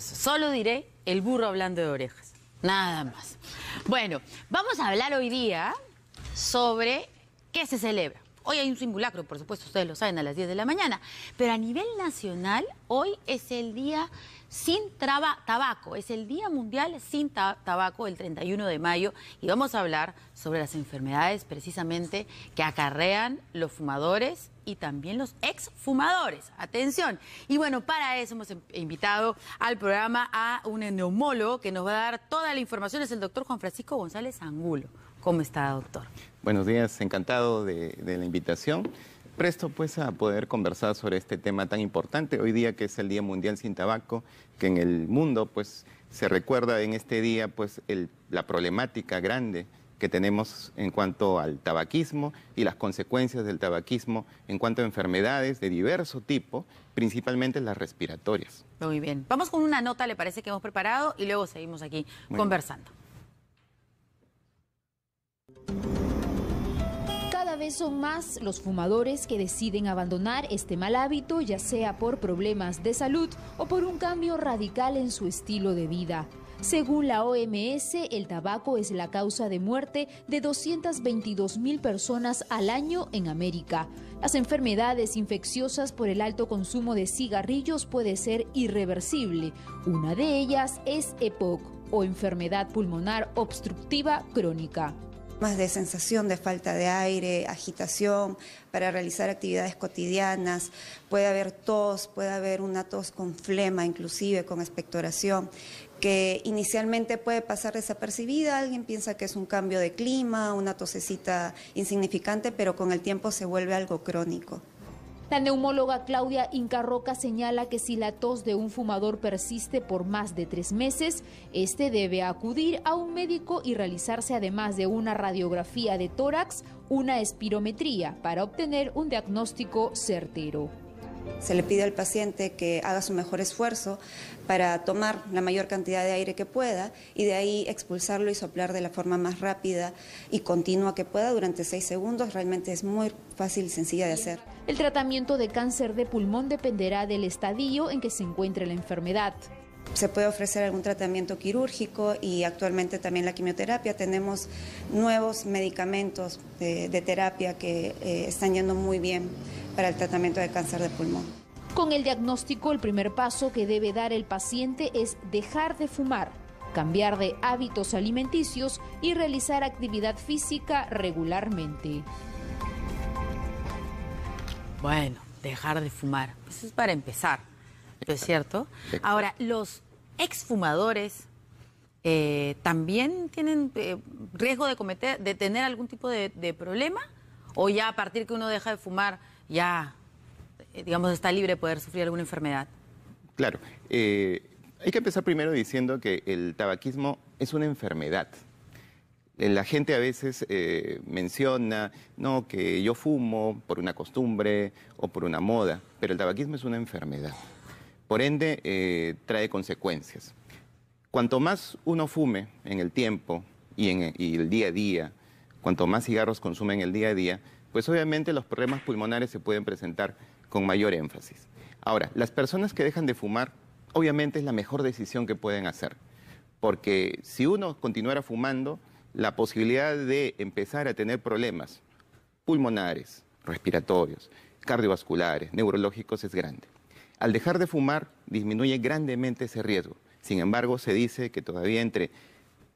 Solo diré el burro hablando de orejas. Nada más. Bueno, vamos a hablar hoy día sobre qué se celebra. Hoy hay un simulacro, por supuesto, ustedes lo saben, a las 10 de la mañana. Pero a nivel nacional, hoy es el día sin tabaco. Es el Día Mundial sin tabaco, el 31 de mayo. Y vamos a hablar sobre las enfermedades precisamente que acarrean los fumadores y también los exfumadores. Atención. Y bueno, para eso hemos em, invitado al programa a un neumólogo que nos va a dar toda la información. Es el doctor Juan Francisco González Angulo. ¿Cómo está, doctor? Buenos días, encantado de, la invitación. Presto pues a poder conversar sobre este tema tan importante hoy día que es el Día Mundial sin Tabaco, que en el mundo pues se recuerda en este día pues la problemática grande que tenemos en cuanto al tabaquismo y las consecuencias del tabaquismo en cuanto a enfermedades de diverso tipo, principalmente las respiratorias. Muy bien, vamos con una nota, le parece que hemos preparado y luego seguimos aquí conversando. Cada vez son más los fumadores que deciden abandonar este mal hábito, ya sea por problemas de salud o por un cambio radical en su estilo de vida. Según la OMS, el tabaco es la causa de muerte de 222 mil personas al año en América. Las enfermedades infecciosas por el alto consumo de cigarrillos puede ser irreversible. Una de ellas es EPOC o enfermedad pulmonar obstructiva crónica más de sensación de falta de aire, agitación, para realizar actividades cotidianas, puede haber tos, puede haber una tos con flema, inclusive con expectoración, que inicialmente puede pasar desapercibida, alguien piensa que es un cambio de clima, una tosecita insignificante, pero con el tiempo se vuelve algo crónico. La neumóloga Claudia Incarroca señala que si la tos de un fumador persiste por más de tres meses, este debe acudir a un médico y realizarse además de una radiografía de tórax, una espirometría para obtener un diagnóstico certero. Se le pide al paciente que haga su mejor esfuerzo para tomar la mayor cantidad de aire que pueda y de ahí expulsarlo y soplar de la forma más rápida y continua que pueda durante seis segundos. Realmente es muy fácil y sencilla de hacer. El tratamiento de cáncer de pulmón dependerá del estadio en que se encuentre la enfermedad se puede ofrecer algún tratamiento quirúrgico y actualmente también la quimioterapia. Tenemos nuevos medicamentos eh, de, terapia que eh, están yendo muy bien para el tratamiento de cáncer de pulmón. Con el diagnóstico, el primer paso que debe dar el paciente es dejar de fumar, cambiar de hábitos alimenticios y realizar actividad física regularmente. Bueno, dejar de fumar, eso pues es para empezar, ¿no es cierto? Ahora, los exfumadores eh, también tienen eh, riesgo de cometer, de tener algún tipo de problema, o ya a partir que uno deja de fumar ya, eh, digamos, está libre de poder sufrir alguna enfermedad? Claro. Eh, hay que empezar primero diciendo que el tabaquismo es una enfermedad. Eh, la gente a veces menciona, no, que yo fumo por una costumbre o por una moda, pero el tabaquismo es una enfermedad. Por ende, trae consecuencias. Cuanto más uno fume en el tiempo y en el día a día, cuanto más cigarros consume en el día a día, pues obviamente los problemas pulmonares se pueden presentar con mayor énfasis. Ahora, las personas que dejan de fumar, obviamente es la mejor decisión que pueden hacer, porque si uno continuara fumando, la posibilidad de empezar a tener problemas pulmonares, respiratorios, cardiovasculares, neurológicos es grande. Al dejar de fumar, disminuye grandemente ese riesgo. Sin embargo, se dice que todavía entre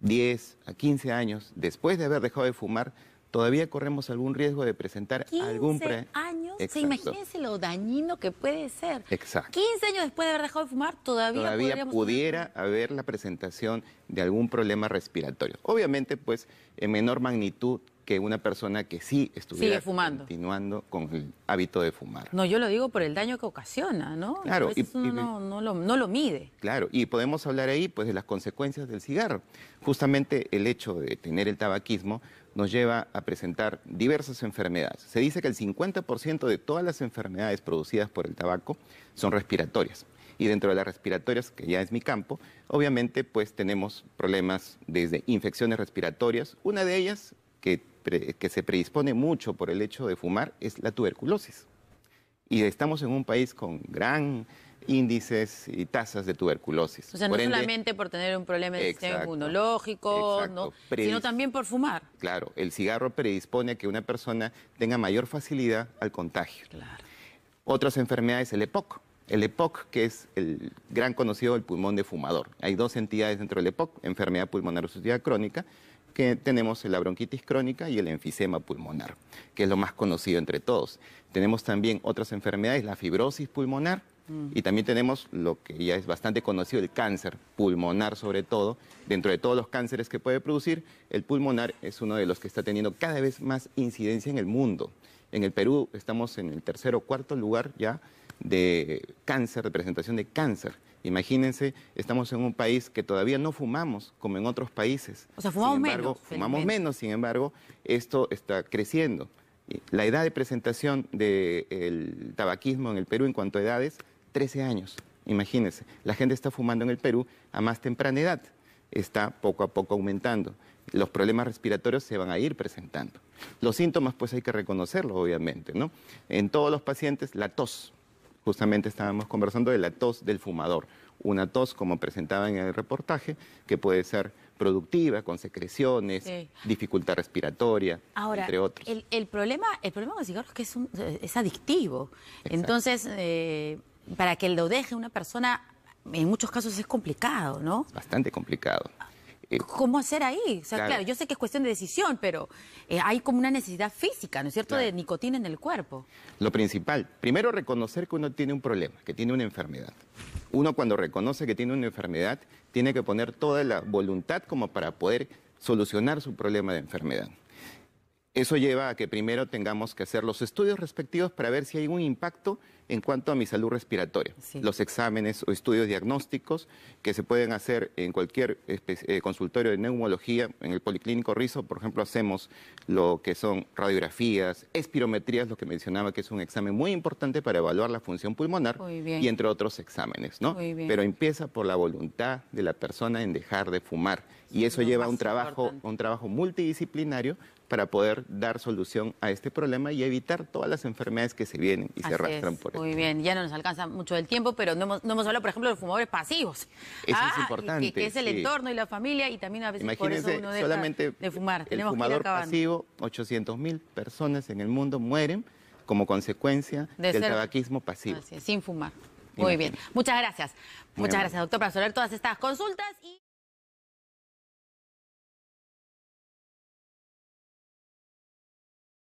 10 a 15 años después de haber dejado de fumar, todavía corremos algún riesgo de presentar algún pre... años. imagínense lo dañino que puede ser. Exacto. 15 años después de haber dejado de fumar, todavía, todavía pudiera haber la presentación de algún problema respiratorio. Obviamente, pues, en menor magnitud que una persona que sí estuviera continuando con el hábito de fumar. No, yo lo digo por el daño que ocasiona, ¿no? Claro. A no, lo, mide. Claro, y podemos hablar ahí pues, de las consecuencias del cigarro. Justamente el hecho de tener el tabaquismo nos lleva a presentar diversas enfermedades. Se dice que el 50% de todas las enfermedades producidas por el tabaco son respiratorias y dentro de las respiratorias, que ya es mi campo, obviamente pues tenemos problemas desde infecciones respiratorias, una de ellas que que se predispone mucho por el hecho de fumar es la tuberculosis. Y estamos en un país con gran índices y tasas de tuberculosis. O sea, no solamente por tener un problema de sistema inmunológico, sino también por fumar. Claro, el cigarro predispone a que una persona tenga mayor facilidad al contagio. Claro. Otras enfermedades, el EPOC. El EPOC, que es el gran conocido del pulmón de fumador. Hay dos entidades dentro del EPOC, enfermedad pulmonar obstructiva crónica, que tenemos la bronquitis crónica y el enfisema pulmonar, que es lo más conocido entre todos. Tenemos también otras enfermedades, la fibrosis pulmonar, mm. y también tenemos lo que ya es bastante conocido, el cáncer pulmonar sobre todo. Dentro de todos los cánceres que puede producir, el pulmonar es uno de los que está teniendo cada vez más incidencia en el mundo. En el Perú estamos en el tercer o cuarto lugar ya de cáncer, de presentación de cáncer. Imagínense, estamos en un país que todavía no fumamos como en otros países. O sea, fumamos sin embargo, menos. Fumamos menos, sin embargo, esto está creciendo. La edad de presentación del tabaquismo en el Perú en cuanto a edades, 13 años. Imagínense, la gente está fumando en el Perú a más temprana edad. Está poco a poco aumentando. Los problemas respiratorios se van a ir presentando. Los síntomas, pues hay que reconocerlos, obviamente, ¿no? En todos los pacientes, la tos justamente estábamos conversando de la tos del fumador. Una tos, como presentaba en el reportaje, que puede ser productiva, con secreciones, dificultad respiratoria, entre otros. El, problema, el problema con el es que es, adictivo. Entonces, eh, para que lo deje una persona, en muchos casos es complicado, ¿no? Bastante complicado. Eh, ¿Cómo hacer ahí? O sea, claro. yo sé que es cuestión de decisión, pero eh, hay como una necesidad física, ¿no es cierto?, de nicotina en el cuerpo. Lo principal, primero reconocer que uno tiene un problema, que tiene una enfermedad. Uno cuando reconoce que tiene una enfermedad, tiene que poner toda la voluntad como para poder solucionar su problema de enfermedad. Eso lleva a que primero tengamos que hacer los estudios respectivos para ver si hay un impacto en cuanto a mi salud respiratoria. Los exámenes o estudios diagnósticos que se pueden hacer en cualquier eh, consultorio de neumología, en el Policlínico Rizo, por ejemplo, hacemos lo que son radiografías, espirometrías, lo que mencionaba que es un examen muy importante para evaluar la función pulmonar y entre otros exámenes, Pero empieza por la voluntad de la persona en dejar de fumar y eso lleva a un trabajo, un trabajo multidisciplinario para poder dar solución a este problema y evitar todas las enfermedades que se vienen y se arrastran por por muy bien, ya no nos alcanza mucho el tiempo, pero no hemos, no hablado, por ejemplo, de los fumadores pasivos. Eso es ah, importante. Que, es el entorno y la familia y también a veces por eso uno deja solamente de fumar. El fumador pasivo, 800 mil personas en el mundo mueren como consecuencia del tabaquismo pasivo. Así sin fumar. Muy bien. Muchas gracias. Muchas gracias, doctor, por resolver todas estas consultas. Y...